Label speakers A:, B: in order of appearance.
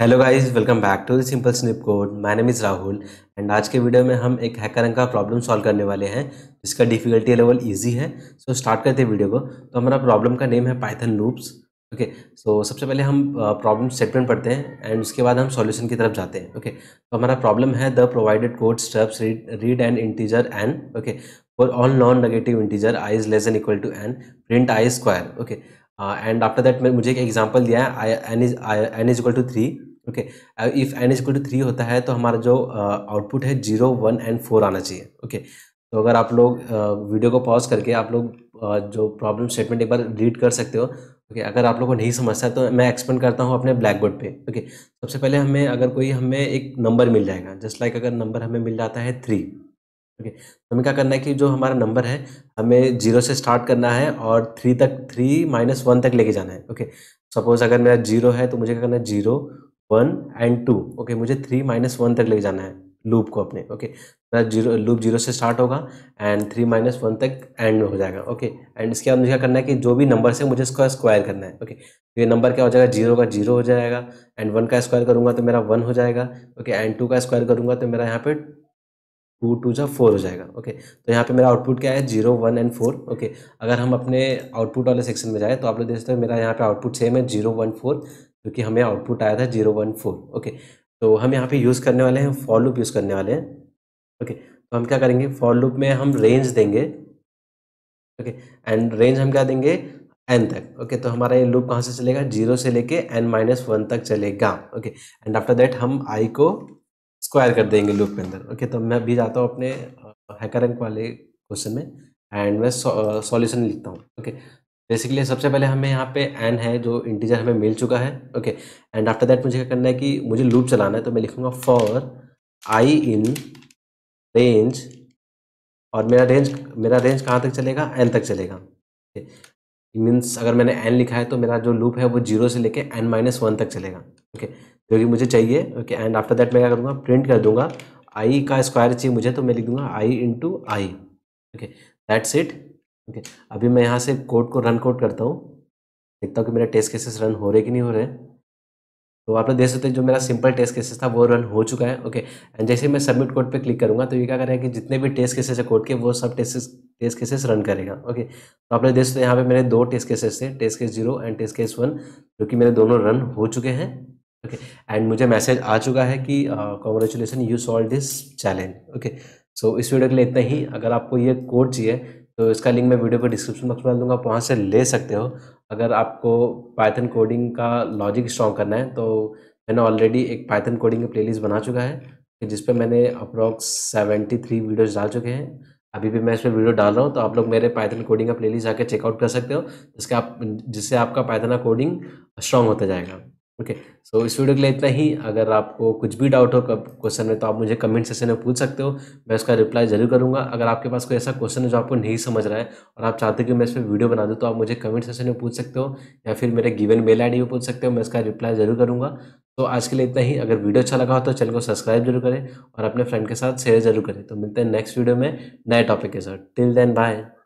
A: Hello guys welcome back to the simple snip code my name is Rahul and आज के video में हम एक हैकर का प्रॉब्लम सॉल्व करने वाले हैं जिसका डिफिकल्टी लेवल इजी है सो so, स्टार्ट करते हैं वीडियो को तो हमारा प्रॉब्लम का नेम है पाइथन लूप्स ओके सो सबसे पहले हम प्रॉब्लम स्टेटमेंट पढ़ते हैं एंड उसके बाद हम सोल्यूशन की तरफ जाते हैं ओके okay, तो हमारा प्रॉब्लम है the provided code steps read and integer and okay for all non negative integer I is less than equal to N print I square okay and after that मुझे एक example दिया है I I N is N is equal to three okay if N is two three होता है तो हमारा जो output है जीरो वन एंड फोर आना चाहिए ओके तो अगर आप लोग वीडियो को पॉज करके आप लोग जो प्रॉब्लम स्टेटमेंट एक बार रीड कर सकते हो ओके अगर आप लोग को नहीं समझता है तो मैं एक्सप्लेन करता हूँ अपने ब्लैक बोर्ड पर ओके सबसे पहले हमें अगर कोई हमें एक नंबर मिल जाएगा जस्ट लाइक अगर नंबर हमें मिल जाता है थ्री ओके okay, तो हमें क्या करना है कि जो हमारा नंबर है हमें जीरो से स्टार्ट करना है और थ्री तक थ्री माइनस वन तक लेके जाना है ओके सपोज़ अगर मेरा जीरो है तो मुझे क्या करना है zero one and two okay मुझे थ्री माइनस वन तक ले जाना है लूप को अपने okay okay? Zero loop zero से स्टार्ट होगा एंड थ्री माइनस वन तक एंड में हो जाएगा ओके एंड इसके बाद मुझे क्या करना है कि जो भी नंबर से मुझे इसका स्क्वायर करना है ओके तो ये नंबर क्या हो जाएगा जीरो का जीरो हो जाएगा एंड वन का स्क्वायर करूँगा तो मेरा वन हो जाएगा ओके एंड टू का स्क्वायर करूंगा तो मेरा यहाँ पे टू टू जो फोर हो जाएगा ओके तो यहाँ पे मेरा आउटपुट क्या है zero one and four okay अगर हम अपने आउटपुट वाले सेक्शन में जाए तो आप लोग देख सकते हो मेरा यहाँ पे आउटपुट सेम है जीरो वन फोर क्योंकि हमें आउटपुट आया था जीरो वन फोर ओके तो हम यहाँ पे यूज़ करने वाले हैं फॉर लूप यूज़ करने वाले हैं ओके तो हम क्या करेंगे फॉर लूप में हम रेंज देंगे ओके एंड रेंज हम क्या देंगे एन तक ओके तो हमारा ये लूप कहाँ से चलेगा जीरो से लेके एन माइनस वन तक चलेगा ओके एंड आफ्टर दैट हम आई को स्क्वायर कर देंगे लूप के अंदर ओके तो मैं भी जाता हूँ अपने हैकर वाले क्वेश्चन में एंड मैं सॉल्यूशन लिखता हूँ ओके बेसिकली सबसे पहले हमें यहाँ पे एन है जो इंटीजर हमें मिल चुका है ओके एंड आफ्टर दैट मुझे क्या करना है कि मुझे लूप चलाना है तो मैं लिखूंगा फॉर आई इन रेंज और मेरा रेंज मेरा रेंज कहाँ तक चलेगा एन तक चलेगा मीन्स अगर मैंने एन लिखा है तो मेरा जो लूप है वो जीरो से लेके एन माइनस वन तक चलेगा ओके जो कि मुझे चाहिए ओके एंड आफ्टर दैट मैं क्या करूँगा प्रिंट कर दूंगा आई का स्क्वायर चाहिए मुझे तो मैं लिख दूंगा I into I okay that's it okay अभी मैं यहाँ से कोड को रन कोड करता हूँ देखता हूँ कि मेरा टेस्ट केसेस रन हो रहे कि नहीं हो रहे तो आप लोग देख सकते हैं जो मेरा सिंपल टेस्ट केसेस था वो रन हो चुका है ओके एंड जैसे मैं सबमिट कोड पे क्लिक करूँगा तो ये क्या करेगा कि जितने भी टेस्ट केसेस है कोड के वो सब टेस्ट टेस्ट केसेस रन करेगा ओके तो आप लोग देख सकते हैं यहाँ पे मेरे दो टेस्ट केसेस थे test case zero and test case one जो कि मेरे दोनों रन हो चुके हैं ओके एंड मुझे मैसेज आ चुका है कि congratulation you solve this challenge okay so इस वीडियो के लिए इतना ही अगर आपको ये कोड चाहिए तो इसका लिंक मैं वीडियो को डिस्क्रिप्शन बॉक्स में डाल दूँगा आप वहाँ से ले सकते हो अगर आपको पाइथन कोडिंग का लॉजिक स्ट्रॉन्ग करना है तो मैंने ऑलरेडी एक पाइथन कोडिंग का प्लेलिस्ट बना चुका है जिस पर मैंने अप्रॉक्स सेवेंटी थ्री वीडियोज़ डाल चुके हैं अभी भी मैं इस पर वीडियो डाल रहा हूँ तो आप लोग मेरे पाइथन कोडिंग का प्लेलिस्ट जाकर चेकआउट कर सकते हो जिसके आप जिससे आपका पाइथन का कोडिंग स्ट्रॉन्ग होता जाएगा ओके सो इस वीडियो के लिए इतना ही अगर आपको कुछ भी डाउट हो क्वेश्चन में तो आप मुझे कमेंट सेशन में पूछ सकते हो मैं उसका रिप्लाई जरूर करूंगा अगर आपके पास कोई ऐसा क्वेश्चन है जो आपको नहीं समझ रहा है और आप चाहते हो कि मैं इस पर वीडियो बना दूँ तो आप मुझे कमेंट सेशन में पूछ सकते हो या फिर मेरे गिवन मेल आई में पूछ सकते हो मैं इसका रिप्लाई जरूर करूँगा तो आज के लिए इतना ही अगर वीडियो अच्छा लगा हो तो चैनल को सब्सक्राइब जरूर करें और अपने फ्रेंड के साथ शेयर जरूर करें तो मिलते हैं नेक्स्ट वीडियो में नए टॉपिक के साथ टिल देन बाय